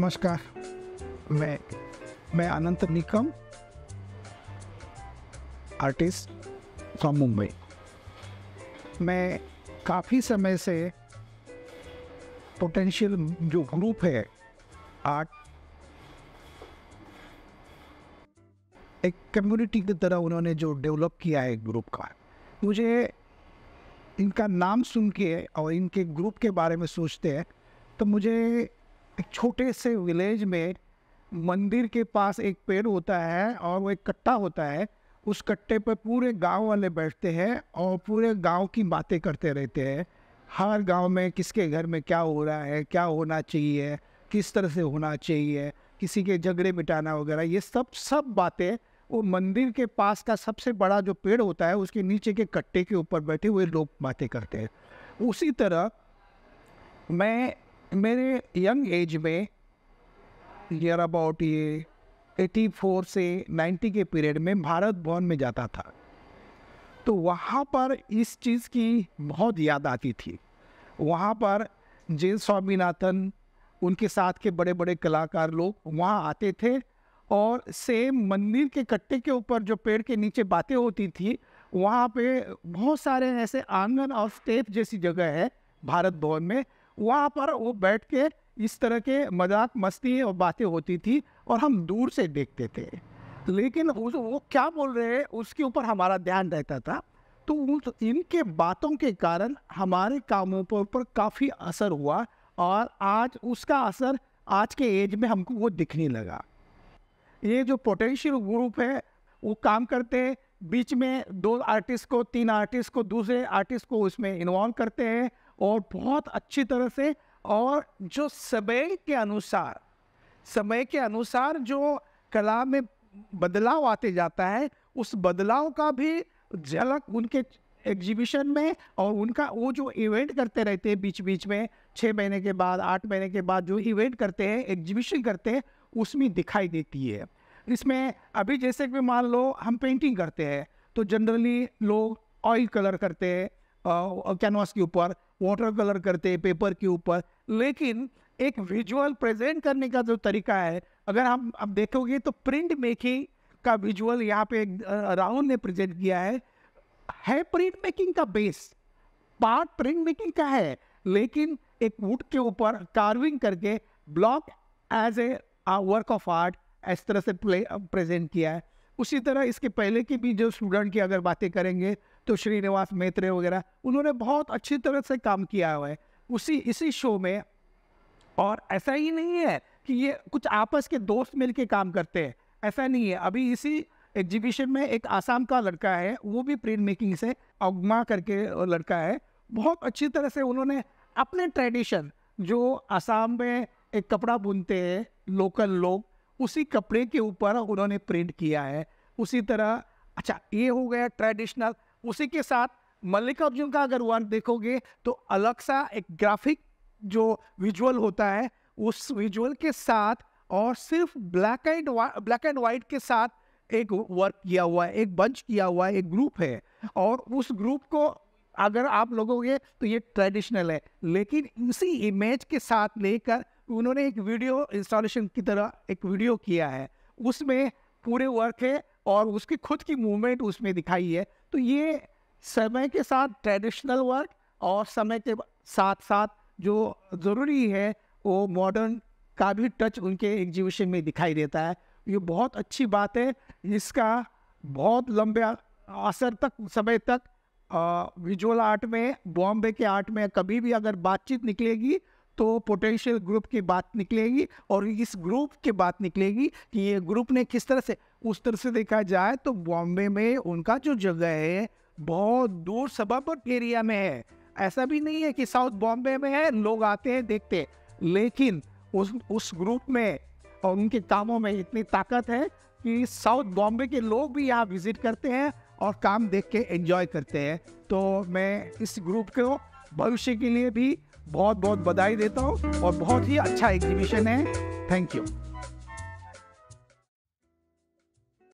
नमस्कार मैं मैं अनंत निकम आर्टिस्ट फ्रॉम मुंबई मैं काफ़ी समय से पोटेंशियल जो ग्रुप है आर्ट एक कम्युनिटी की तरह उन्होंने जो डेवलप किया है ग्रुप का मुझे इनका नाम सुन के और इनके ग्रुप के बारे में सोचते हैं तो मुझे एक छोटे से विलेज में मंदिर के पास एक पेड़ होता है और वो एक कट्टा होता है उस कट्टे पर पूरे गांव वाले बैठते हैं और पूरे गांव की बातें करते रहते हैं हर गांव में किसके घर में क्या हो रहा है क्या होना चाहिए किस तरह से होना चाहिए किसी के झगड़े मिटाना वगैरह ये सब सब बातें वो मंदिर के पास का सबसे बड़ा जो पेड़ होता है उसके नीचे के कट्टे के ऊपर बैठे हुए लोग बातें करते हैं उसी तरह मैं मेरे यंग एज में यर अबाउट ये 84 से 90 के पीरियड में भारत भवन में जाता था तो वहाँ पर इस चीज़ की बहुत याद आती थी वहाँ पर जे स्वामीनाथन उनके साथ के बड़े बड़े कलाकार लोग वहाँ आते थे और सेम मंदिर के कट्टे के ऊपर जो पेड़ के नीचे बातें होती थी वहाँ पे बहुत सारे ऐसे आंगन और स्टेप जैसी जगह है भारत भवन में वहाँ पर वो बैठ के इस तरह के मजाक मस्ती और बातें होती थी और हम दूर से देखते थे लेकिन उस वो क्या बोल रहे हैं उसके ऊपर हमारा ध्यान रहता था तो उन इनके बातों के कारण हमारे कामों पर, पर काफ़ी असर हुआ और आज उसका असर आज के एज में हमको वो दिखने लगा ये जो पोटेंशियल ग्रुप है वो काम करते हैं बीच में दो आर्टिस्ट को तीन आर्टिस्ट को दूसरे आर्टिस्ट को उसमें इन्वॉल्व करते हैं और बहुत अच्छी तरह से और जो समय के अनुसार समय के अनुसार जो कला में बदलाव आते जाता है उस बदलाव का भी झलक उनके एग्जीबिशन में और उनका वो जो इवेंट करते रहते हैं बीच बीच में छः महीने के बाद आठ महीने के बाद जो इवेंट करते हैं एग्जीबिशन करते हैं उसमें दिखाई देती है इसमें अभी जैसे कि मान लो हम पेंटिंग करते हैं तो जनरली लोग ऑयल कलर करते हैं कैनवास के ऊपर वाटर कलर करते हैं पेपर के ऊपर लेकिन एक विजुअल प्रेजेंट करने का जो तरीका है अगर हम अब देखोगे तो प्रिंट मेकिंग का विजुअल यहाँ पे राहुल ने प्रेजेंट किया है है प्रिंट मेकिंग का बेस पार्ट प्रिंट मेकिंग का है लेकिन एक वुड के ऊपर कार्विंग करके block as a work of art इस तरह से प्ले प्रेजेंट किया है उसी तरह इसके पहले की भी जो स्टूडेंट की अगर बातें करेंगे तो श्रीनिवास मेत्रे वगैरह उन्होंने बहुत अच्छी तरह से काम किया हुआ है उसी इसी शो में और ऐसा ही नहीं है कि ये कुछ आपस के दोस्त मिल के काम करते हैं ऐसा नहीं है अभी इसी एग्जीबिशन में एक आसाम का लड़का है वो भी प्रिंट मेकिंग से अगमा करके लड़का है बहुत अच्छी तरह से उन्होंने अपने ट्रेडिशन जो आसाम में एक कपड़ा बुनते हैं लोकल लोग उसी कपड़े के ऊपर उन्होंने प्रिंट किया है उसी तरह अच्छा ये हो गया ट्रेडिशनल उसी के साथ मल्लिकार्जुन का अगर वन देखोगे तो अलग सा एक ग्राफिक जो विजुअल होता है उस विजुअल के साथ और सिर्फ black and black and white के साथ एक वर्क किया हुआ है एक बंच किया हुआ है एक ग्रुप है और उस ग्रुप को अगर आप लोगोगे तो ये ट्रेडिशनल है लेकिन उसी इमेज के साथ लेकर उन्होंने एक वीडियो इंस्टॉलेशन की तरह एक वीडियो किया है उसमें पूरे वर्क है और उसकी खुद की मूवमेंट उसमें दिखाई है तो ये समय के साथ ट्रेडिशनल वर्क और समय के साथ साथ जो ज़रूरी है वो मॉडर्न का भी टच उनके एग्जीबिशन में दिखाई देता है ये बहुत अच्छी बात है इसका बहुत लंबे असर तक समय तक विजुअल आर्ट में बॉम्बे के आर्ट में कभी भी अगर बातचीत निकलेगी तो पोटेंशियल ग्रुप की बात निकलेगी और इस ग्रुप की बात निकलेगी कि ये ग्रुप ने किस तरह से उस तरह से देखा जाए तो बॉम्बे में उनका जो जगह है बहुत दूर सबब एरिया में है ऐसा भी नहीं है कि साउथ बॉम्बे में है लोग आते हैं देखते हैं लेकिन उस उस ग्रुप में और उनके कामों में इतनी ताकत है कि साउथ बॉम्बे के लोग भी यहाँ विजिट करते हैं और काम देख के एंजॉय करते हैं तो मैं इस ग्रुप को भविष्य के लिए भी बहुत बहुत बधाई देता हूँ और बहुत ही अच्छा एग्जीबिशन है थैंक यू